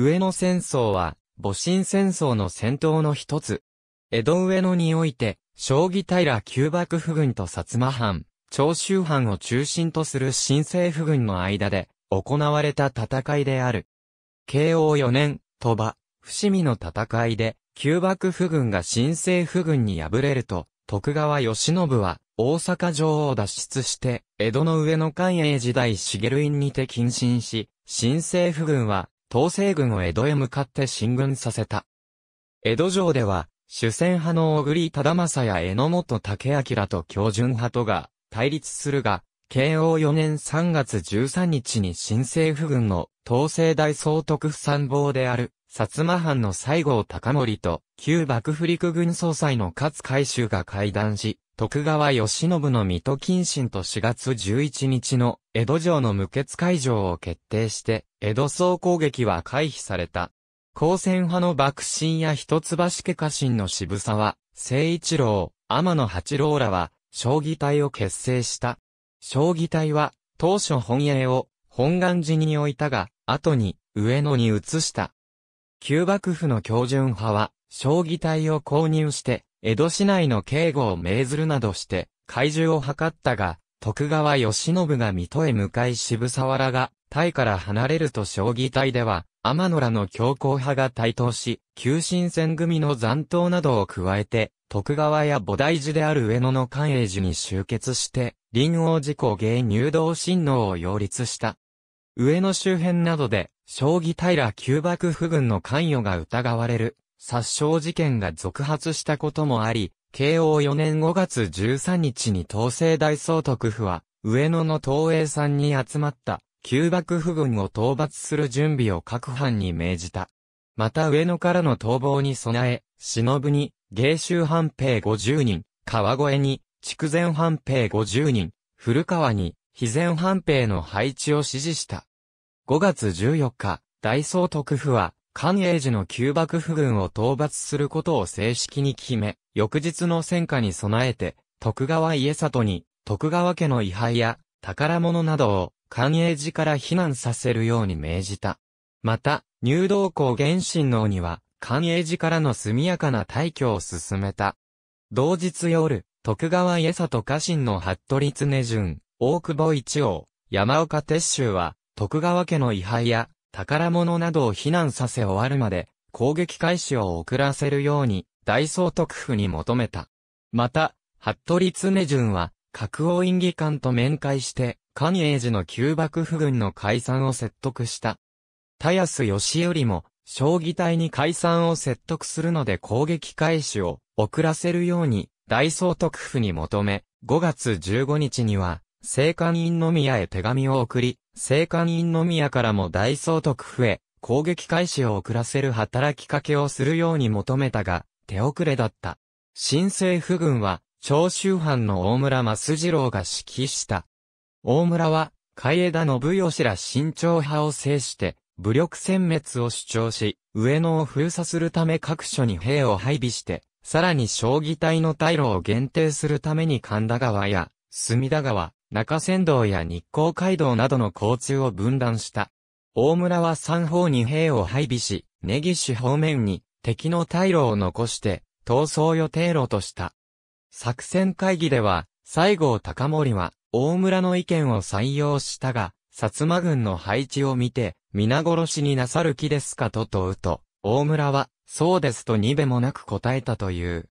上野戦争は、戊辰戦争の戦闘の一つ。江戸上野において、将棋平旧幕府軍と薩摩藩、長州藩を中心とする新政府軍の間で、行われた戦いである。慶応4年、鳥羽、伏見の戦いで、旧幕府軍が新政府軍に敗れると、徳川慶喜は、大阪城を脱出して、江戸の上野官営時代茂院にて謹慎し、新政府軍は、東西軍を江戸へ向かって進軍させた。江戸城では、主戦派の小栗忠政や野本武明と教順派とが対立するが、慶応4年3月13日に新政府軍の東西大総督府参謀である、薩摩藩の西郷隆盛と、旧幕府陸軍総裁の勝海舟が会談し、徳川慶喜の水戸謹慎と4月11日の江戸城の無血会場を決定して、江戸総攻撃は回避された。高専派の幕臣や一橋家家臣の渋沢、誠一郎、天野八郎らは、将棋隊を結成した。将棋隊は、当初本営を、本願寺に置いたが、後に、上野に移した。旧幕府の標準派は、将棋隊を購入して、江戸市内の警護を命ずるなどして、怪獣を図ったが、徳川義信が水戸へ向かい渋沢らが、タイから離れると将棋隊では、天野らの強硬派が台頭し、急進戦組の残党などを加えて、徳川や菩提寺である上野の寛永寺に集結して、林王寺工芸入道親王を擁立した。上野周辺などで、将棋平旧幕府軍の関与が疑われる殺傷事件が続発したこともあり、慶応4年5月13日に東西大総督府は、上野の東映さんに集まった、旧幕府軍を討伐する準備を各藩に命じた。また上野からの逃亡に備え、忍に、芸州藩兵50人、川越に、筑前藩兵50人、古川に、肥前藩兵の配置を指示した。5月14日、大総督府は、寛永寺の旧幕府軍を討伐することを正式に決め、翌日の戦火に備えて、徳川家里に、徳川家の位牌や宝物などを寛永寺から避難させるように命じた。また、入道校元神王には、寛永寺からの速やかな退去を進めた。同日夜、徳川家里家臣の服部常順、大久保一王、山岡鉄舟は、徳川家の位牌や、宝物などを避難させ終わるまで、攻撃開始を遅らせるように、大総督府に求めた。また、服部常順は、格王院議官と面会して、関英寺の旧幕府軍の解散を説得した。田安義頼も、将棋隊に解散を説得するので攻撃開始を遅らせるように、大総督府に求め、5月15日には、青函院の宮へ手紙を送り、生官院宮からも大総督府へ、攻撃開始を遅らせる働きかけをするように求めたが、手遅れだった。新政府軍は、長州藩の大村益次郎が指揮した。大村は、海江田信義ら新潮派を制して、武力殲滅を主張し、上野を封鎖するため各所に兵を配備して、さらに将棋隊の退路を限定するために神田川や、隅田川、中山道や日光街道などの交通を分断した。大村は三方に兵を配備し、根岸方面に敵の退路を残して、逃走予定路とした。作戦会議では、西郷隆盛は、大村の意見を採用したが、薩摩軍の配置を見て、皆殺しになさる気ですかと問うと、大村は、そうですとにべもなく答えたという。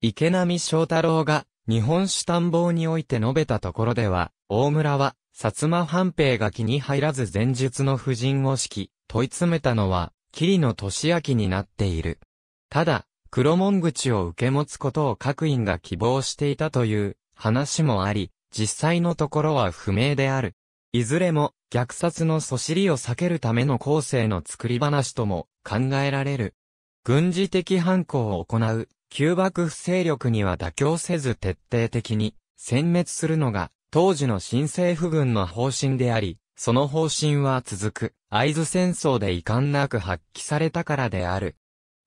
池波正太郎が、日本史探訪において述べたところでは、大村は、薩摩藩兵が気に入らず前述の婦人を指揮、問い詰めたのは、桐野俊明になっている。ただ、黒門口を受け持つことを各院が希望していたという話もあり、実際のところは不明である。いずれも、虐殺のそしりを避けるための後世の作り話とも考えられる。軍事的犯行を行う旧幕府勢力には妥協せず徹底的に殲滅するのが当時の新政府軍の方針であり、その方針は続く、合図戦争で遺憾なく発揮されたからである。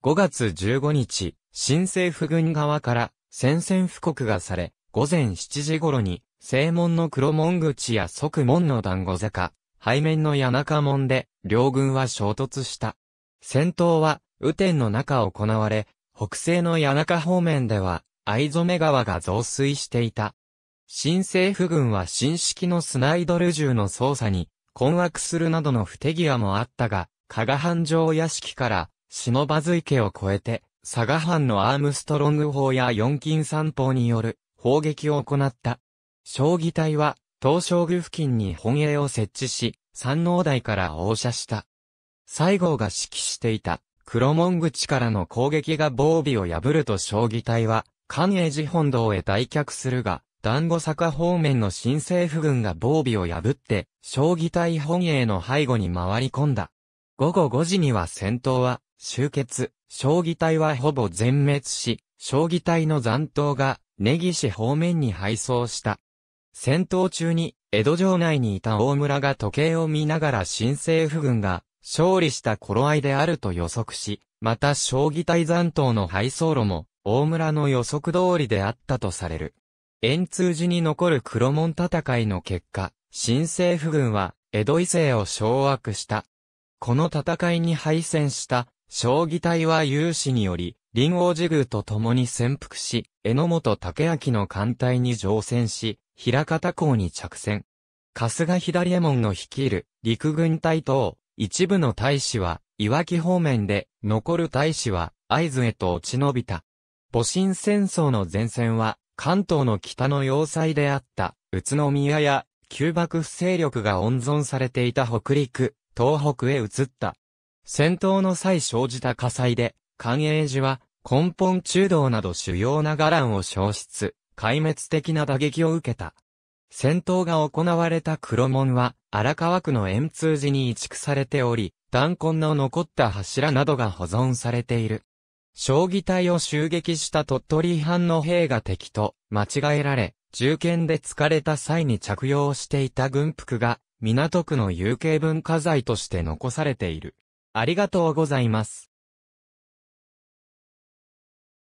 5月15日、新政府軍側から宣戦布告がされ、午前7時頃に、正門の黒門口や即門の団子坂、背面の谷中門で、両軍は衝突した。戦闘は、雨天の中行われ、北西の谷中方面では、藍染川が増水していた。新政府軍は新式のスナイドル銃の操作に困惑するなどの不手際もあったが、加賀藩城屋敷から忍ばず池を越えて、佐賀藩のアームストロング砲や四金三砲による砲撃を行った。将棋隊は東照宮付近に本営を設置し、山王台から応射した。西郷が指揮していた黒門口からの攻撃が防備を破ると将棋隊は、関英寺本堂へ退却するが、団子坂方面の新政府軍が防備を破って、将棋隊本営の背後に回り込んだ。午後5時には戦闘は終結、将棋隊はほぼ全滅し、将棋隊の残党が根岸方面に敗走した。戦闘中に江戸城内にいた大村が時計を見ながら新政府軍が勝利した頃合いであると予測し、また将棋対残党の配送路も、大村の予測通りであったとされる。円通寺に残る黒門戦いの結果、新政府軍は、江戸伊勢を掌握した。この戦いに敗戦した、将棋隊は有志により、林王寺宮と共に潜伏し、榎本武明の艦隊に乗船し、平方港に着船。春日左衛門の率いる陸軍隊等、一部の大使は、いわき方面で、残る大使は、会津へと落ち延びた。戊辰戦争の前線は、関東の北の要塞であった、宇都宮や、旧幕府勢力が温存されていた北陸、東北へ移った。戦闘の際生じた火災で、関英寺は、根本中道など主要な伽藍を消失、壊滅的な打撃を受けた。戦闘が行われた黒門は、荒川区の円通寺に移築されており、弾痕の残った柱などが保存されている。将棋隊を襲撃した鳥取藩の兵が敵と間違えられ、銃剣で疲れた際に着用していた軍服が、港区の有形文化財として残されている。ありがとうございます。